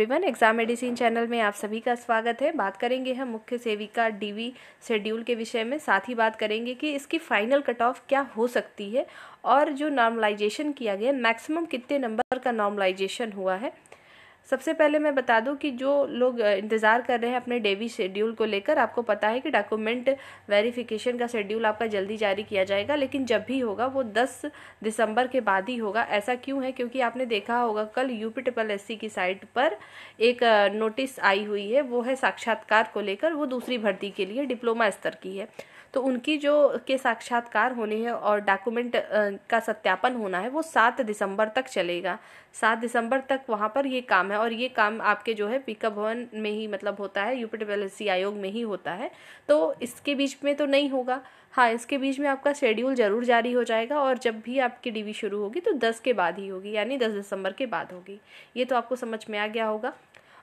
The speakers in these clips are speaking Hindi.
एवरीवन एग्जाम मेडिसिन चैनल में आप सभी का स्वागत है बात करेंगे हम मुख्य सेविका डीवी शेड्यूल के विषय में साथ ही बात करेंगे कि इसकी फाइनल कट ऑफ क्या हो सकती है और जो नॉर्मलाइजेशन किया गया मैक्सिमम कितने नंबर का नॉर्मलाइजेशन हुआ है सबसे पहले मैं बता दूं कि जो लोग इंतज़ार कर रहे हैं अपने डेवी शेड्यूल को लेकर आपको पता है कि डॉक्यूमेंट वेरिफिकेशन का शेड्यूल आपका जल्दी जारी किया जाएगा लेकिन जब भी होगा वो 10 दिसंबर के बाद ही होगा ऐसा क्यों है क्योंकि आपने देखा होगा कल यूपी ट्रिपल एस की साइट पर एक नोटिस आई हुई है वो है साक्षात्कार को लेकर वो दूसरी भर्ती के लिए डिप्लोमा स्तर की है तो उनकी जो के साक्षात्कार होने हैं और डॉक्यूमेंट का सत्यापन होना है वो सात दिसंबर तक चलेगा सात दिसंबर तक वहाँ पर ये काम है और ये काम आपके जो है पिकअप भवन में ही मतलब होता है यूपी पी आयोग में ही होता है तो इसके बीच में तो नहीं होगा हाँ इसके बीच में आपका शेड्यूल ज़रूर जारी हो जाएगा और जब भी आपकी डीवी शुरू होगी तो दस के बाद ही होगी यानी दस दिसंबर के बाद होगी ये तो आपको समझ में आ गया होगा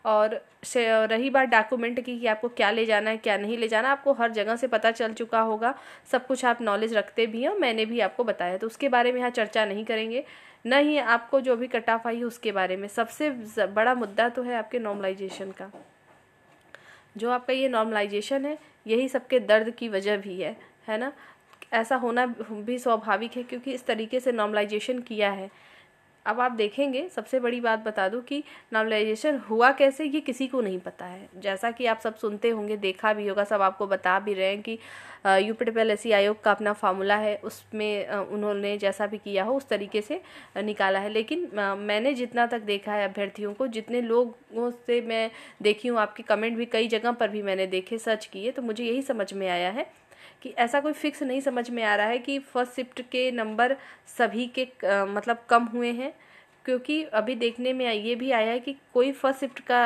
और से रही बात डॉक्यूमेंट की कि आपको क्या ले जाना है क्या नहीं ले जाना आपको हर जगह से पता चल चुका होगा सब कुछ आप नॉलेज रखते भी हैं मैंने भी आपको बताया तो उसके बारे में यहाँ चर्चा नहीं करेंगे न ही आपको जो भी कट ऑफ आई है उसके बारे में सबसे बड़ा मुद्दा तो है आपके नॉर्मलाइजेशन का जो आपका ये नॉर्मलाइजेशन है यही सबके दर्द की वजह भी है है ना ऐसा होना भी स्वाभाविक है क्योंकि इस तरीके से नॉर्मलाइजेशन किया है अब आप देखेंगे सबसे बड़ी बात बता दूं कि नॉर्मलाइजेशन हुआ कैसे ये किसी को नहीं पता है जैसा कि आप सब सुनते होंगे देखा भी होगा सब आपको बता भी रहे हैं कि यूपी टेपी आयोग का अपना फार्मूला है उसमें उन्होंने जैसा भी किया हो उस तरीके से निकाला है लेकिन मैंने जितना तक देखा है अभ्यर्थियों को जितने लोगों से मैं देखी हूँ आपके कमेंट भी कई जगह पर भी मैंने देखे सर्च किए तो मुझे यही समझ में आया है कि ऐसा कोई फिक्स नहीं समझ में आ रहा है कि फर्स्ट शिफ्ट के नंबर सभी के मतलब कम हुए हैं क्योंकि अभी देखने में ये भी आया है कि कोई फर्स्ट शिफ्ट का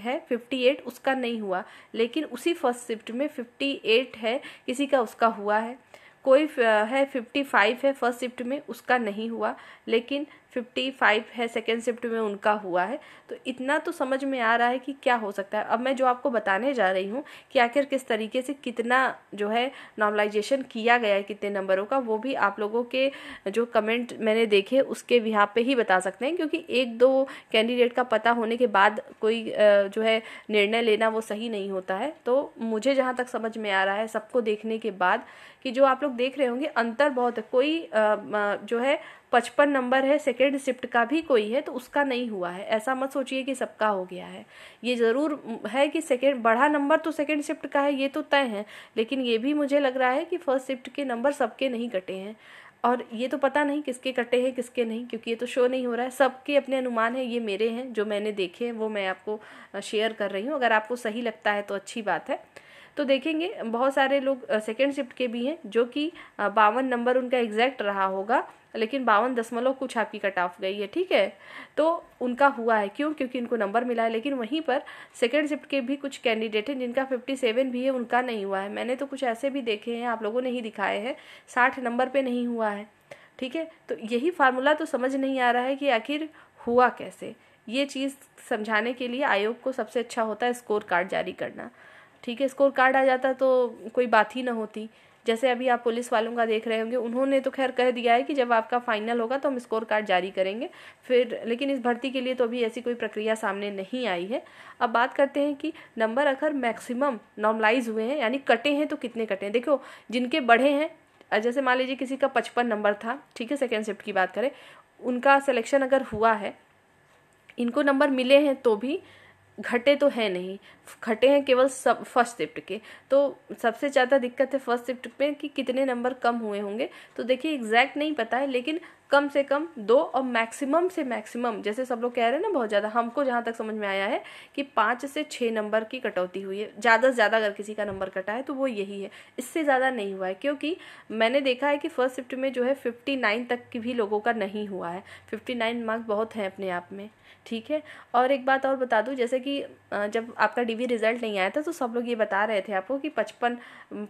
है फिफ्टी एट उसका नहीं हुआ लेकिन उसी फर्स्ट शिफ्ट में फिफ्टी एट है किसी का उसका हुआ है कोई है फिफ्टी फाइव है फर्स्ट शिफ्ट में उसका नहीं हुआ लेकिन फिफ्टी फाइव है सेकेंड शिफ्ट में उनका हुआ है तो इतना तो समझ में आ रहा है कि क्या हो सकता है अब मैं जो आपको बताने जा रही हूँ कि आखिर किस तरीके से कितना जो है नॉर्मलाइजेशन किया गया है कितने नंबरों का वो भी आप लोगों के जो कमेंट मैंने देखे उसके यहाँ पे ही बता सकते हैं क्योंकि एक दो कैंडिडेट का पता होने के बाद कोई जो है निर्णय लेना वो सही नहीं होता है तो मुझे जहाँ तक समझ में आ रहा है सबको देखने के बाद कि जो आप लोग देख रहे होंगे अंतर बहुत है कोई जो है पचपन नंबर है सेकेंड शिफ्ट का भी कोई है तो उसका नहीं हुआ है ऐसा मत सोचिए कि सबका हो गया है ये ज़रूर है कि सेकेंड बढ़ा नंबर तो सेकेंड शिफ्ट का है ये तो तय है लेकिन ये भी मुझे लग रहा है कि फर्स्ट शिफ्ट के नंबर सबके नहीं कटे हैं और ये तो पता नहीं किसके कटे हैं किसके नहीं क्योंकि ये तो शो नहीं हो रहा है सबके अपने अनुमान हैं ये मेरे हैं जो मैंने देखे हैं वो मैं आपको शेयर कर रही हूँ अगर आपको सही लगता है तो अच्छी बात है तो देखेंगे बहुत सारे लोग सेकेंड शिफ्ट के भी हैं जो कि बावन नंबर उनका एग्जैक्ट रहा होगा लेकिन बावन दशमलव कुछ आपकी कट ऑफ गई है ठीक है तो उनका हुआ है क्यों क्योंकि इनको नंबर मिला है लेकिन वहीं पर सेकेंड शिफ्ट के भी कुछ कैंडिडेट हैं जिनका फिफ्टी सेवन भी है उनका नहीं हुआ है मैंने तो कुछ ऐसे भी देखे हैं आप लोगों ने ही दिखाए हैं साठ नंबर पर नहीं हुआ है ठीक है तो यही फार्मूला तो समझ नहीं आ रहा है कि आखिर हुआ कैसे ये चीज़ समझाने के लिए आयोग को सबसे अच्छा होता है स्कोर कार्ड जारी करना ठीक है स्कोर कार्ड आ जाता तो कोई बात ही ना होती जैसे अभी आप पुलिस वालों का देख रहे होंगे उन्होंने तो खैर कह दिया है कि जब आपका फाइनल होगा तो हम स्कोर कार्ड जारी करेंगे फिर लेकिन इस भर्ती के लिए तो अभी ऐसी कोई प्रक्रिया सामने नहीं आई है अब बात करते हैं कि नंबर अगर मैक्सिमम नॉर्मलाइज हुए हैं यानी कटे हैं तो कितने कटे हैं देखो जिनके बढ़े हैं जैसे मान लीजिए किसी का पचपन नंबर था ठीक है सेकेंड शिफ्ट की बात करें उनका सिलेक्शन अगर हुआ है इनको नंबर मिले हैं तो भी घटे तो है नहीं घटे हैं केवल सब फर्स्ट शिफ्ट के तो सबसे ज़्यादा दिक्कत है फर्स्ट शिफ्ट में कि कितने नंबर कम हुए होंगे तो देखिए एग्जैक्ट नहीं पता है लेकिन कम से कम दो और मैक्सिमम से मैक्सिमम जैसे सब लोग कह रहे हैं ना बहुत ज़्यादा हमको जहाँ तक समझ में आया है कि पाँच से छः नंबर की कटौती हुई है ज़्यादा से ज़्यादा अगर किसी का नंबर कटा है तो वो यही है इससे ज़्यादा नहीं हुआ है क्योंकि मैंने देखा है कि फर्स्ट शिफ्ट में जो है फिफ्टी नाइन तक की भी लोगों का नहीं हुआ है फिफ्टी नाइन मार्क्स बहुत हैं अपने आप में ठीक है और एक बात और बता दूँ जैसे कि जब आपका डी रिजल्ट नहीं आया था तो सब लोग ये बता रहे थे आपको कि पचपन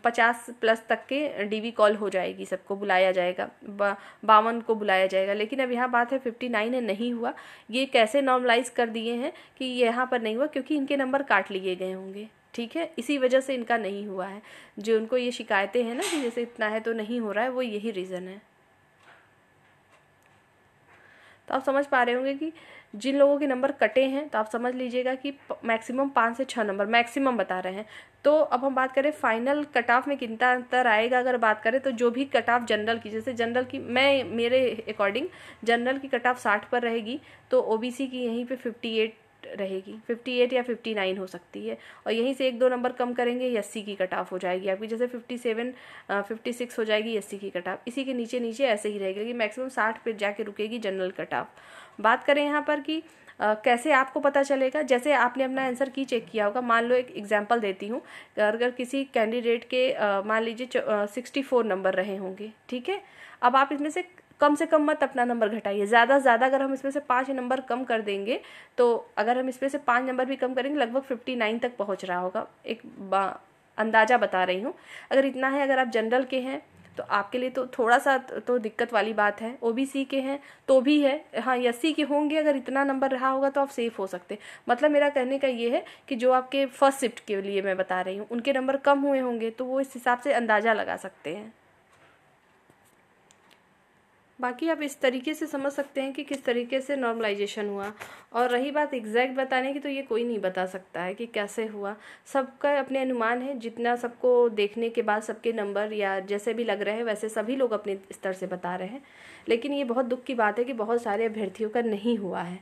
पचास प्लस तक के डी कॉल हो जाएगी सबको बुलाया जाएगा बावन को बुला बुलाया जाएगा लेकिन अब यहाँ बात है फिफ्टी नाइन है नहीं हुआ ये कैसे नॉर्मलाइज कर दिए हैं कि यहाँ पर नहीं हुआ क्योंकि इनके नंबर काट लिए गए होंगे ठीक है इसी वजह से इनका नहीं हुआ है जो उनको ये शिकायतें हैं ना कि जैसे इतना है तो नहीं हो रहा है वो यही रीज़न है तो आप समझ पा रहे होंगे कि जिन लोगों के नंबर कटे हैं तो आप समझ लीजिएगा कि मैक्सिमम पाँच से छः नंबर मैक्सिमम बता रहे हैं तो अब हम बात करें फाइनल कट ऑफ में कितना अंतर आएगा अगर बात करें तो जो भी कट ऑफ जनरल की जैसे जनरल की मैं मेरे अकॉर्डिंग जनरल की कट ऑफ साठ पर रहेगी तो ओबीसी की यहीं पे फिफ्टी एट रहेगी 58 या 59 हो सकती है और यहीं से एक दो नंबर कम करेंगे ये अस्सी की कट ऑफ हो जाएगी आपकी जैसे 57 56 हो जाएगी अस्सी की कट ऑफ इसी के नीचे नीचे ऐसे ही रहेगी लेकिन मैक्सिमम 60 पे जाके रुकेगी जनरल कट ऑफ बात करें यहाँ पर कि Uh, कैसे आपको पता चलेगा जैसे आपने अपना आंसर की चेक किया होगा मान लो एक एग्जाम्पल देती हूँ अगर किसी कैंडिडेट के uh, मान लीजिए सिक्सटी फोर नंबर रहे होंगे ठीक है अब आप इसमें से कम से कम मत अपना नंबर घटाइए ज़्यादा से ज़्यादा अगर हम इसमें से पाँच नंबर कम कर देंगे तो अगर हम इसमें से पाँच नंबर भी कम करेंगे लगभग फिफ्टी नाइन तक पहुँच रहा होगा एक अंदाज़ा बता रही हूँ अगर इतना है अगर आप जनरल के हैं तो आपके लिए तो थोड़ा सा तो दिक्कत वाली बात है ओ के हैं तो भी है हाँ एस के होंगे अगर इतना नंबर रहा होगा तो आप सेफ हो सकते मतलब मेरा कहने का ये है कि जो आपके फर्स्ट शिफ्ट के लिए मैं बता रही हूँ उनके नंबर कम हुए होंगे तो वो इस हिसाब से अंदाज़ा लगा सकते हैं बाकी आप इस तरीके से समझ सकते हैं कि किस तरीके से नॉर्मलाइजेशन हुआ और रही बात एग्जैक्ट बताने की तो ये कोई नहीं बता सकता है कि कैसे हुआ सबका अपने अनुमान है जितना सबको देखने के बाद सबके नंबर या जैसे भी लग रहे हैं वैसे सभी लोग अपने स्तर से बता रहे हैं लेकिन ये बहुत दुख की बात है कि बहुत सारे अभ्यर्थियों का नहीं हुआ है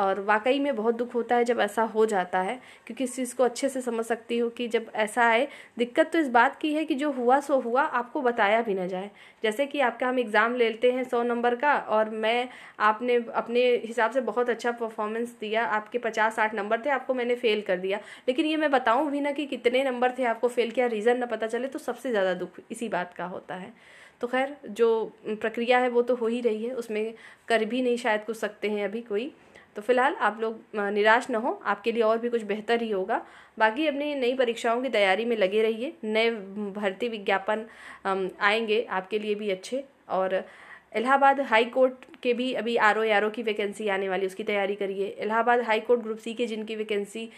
और वाकई में बहुत दुख होता है जब ऐसा हो जाता है क्योंकि इस चीज़ को अच्छे से समझ सकती हो कि जब ऐसा आए दिक्कत तो इस बात की है कि जो हुआ सो हुआ आपको बताया भी ना जाए जैसे कि आपका हम एग्ज़ाम ले लेते हैं सौ नंबर का और मैं आपने अपने हिसाब से बहुत अच्छा परफॉर्मेंस दिया आपके पचास साठ नंबर थे आपको मैंने फ़ेल कर दिया लेकिन ये मैं बताऊँ भी ना कि कितने नंबर थे आपको फ़ेल किया रीज़न ना पता चले तो सबसे ज़्यादा दुख इसी बात का होता है तो खैर जो प्रक्रिया है वो तो हो ही रही है उसमें कर भी नहीं शायद कुछ सकते हैं अभी कोई तो फिलहाल आप लोग निराश ना हो आपके लिए और भी कुछ बेहतर ही होगा बाकी अपनी नई परीक्षाओं की तैयारी में लगे रहिए नए भर्ती विज्ञापन आएंगे आपके लिए भी अच्छे और इलाहाबाद हाई कोर्ट के भी अभी आर ओ आर ओ की वैकेंसी आने वाली उसकी तैयारी करिए Allahabad high court group C के जिनकी वैकेंसी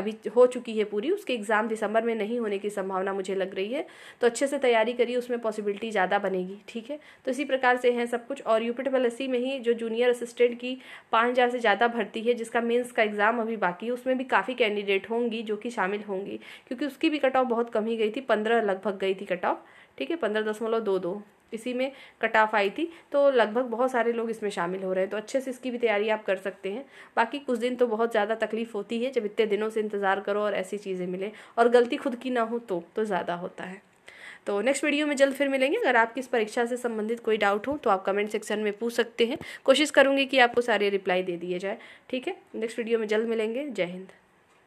अभी हो चुकी है पूरी उसके एग्ज़ाम दिसंबर में नहीं होने की संभावना मुझे लग रही है तो अच्छे से तैयारी करिए उसमें पॉसिबिलिटी ज़्यादा बनेगी ठीक है तो इसी प्रकार से हैं सब कुछ और U P double S C में ही जो जूनियर असिस्टेंट की पाँच हज़ार से ज़्यादा भर्ती है जिसका मेन्स का एग्ज़ाम अभी बाकी है उसमें भी काफ़ी कैंडिडेट होंगी जो कि शामिल होंगी क्योंकि उसकी भी कट ऑफ बहुत कम ही गई थी पंद्रह लगभग गई थी कट ऑफ ठीक है पंद्रह दशमलव दो दो इसी में कट ऑफ आई थी तो लगभग बहुत सारे लोग इसमें शामिल हो रहे हैं तो अच्छे से इसकी भी तैयारी आप कर सकते हैं बाकी कुछ दिन तो बहुत ज़्यादा तकलीफ़ होती है जब इतने दिनों से इंतज़ार करो और ऐसी चीज़ें मिलें और गलती खुद की ना हो तो, तो ज़्यादा होता है तो नेक्स्ट वीडियो में जल्द फिर मिलेंगे अगर आपकी इस परीक्षा से संबंधित कोई डाउट हो तो आप कमेंट सेक्शन में पूछ सकते हैं कोशिश करूँगी कि आपको सारे रिप्लाई दे दिए जाए ठीक है नेक्स्ट वीडियो में जल्द मिलेंगे जय हिंद